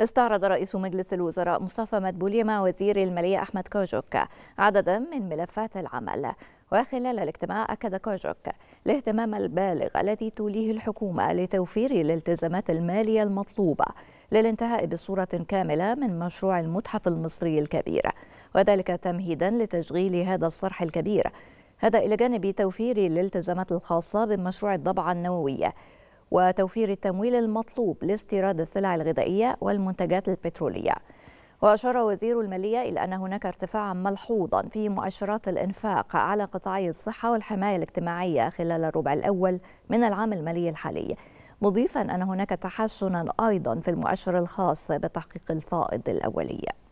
استعرض رئيس مجلس الوزراء مصطفى مدبولي مع وزير المالية أحمد كوجوك عددا من ملفات العمل وخلال الاجتماع أكد كوجوك الاهتمام البالغ الذي توليه الحكومة لتوفير الالتزامات المالية المطلوبة للانتهاء بصورة كاملة من مشروع المتحف المصري الكبير وذلك تمهيدا لتشغيل هذا الصرح الكبير هذا إلى جانب توفير الالتزامات الخاصة بمشروع الضبعة النووية وتوفير التمويل المطلوب لاستيراد السلع الغذائية والمنتجات البترولية وأشار وزير المالية إلى أن هناك ارتفاعا ملحوظا في مؤشرات الإنفاق على قطاعي الصحة والحماية الاجتماعية خلال الربع الأول من العام المالي الحالي مضيفا أن هناك تحسنا أيضا في المؤشر الخاص بتحقيق الفائض الأولي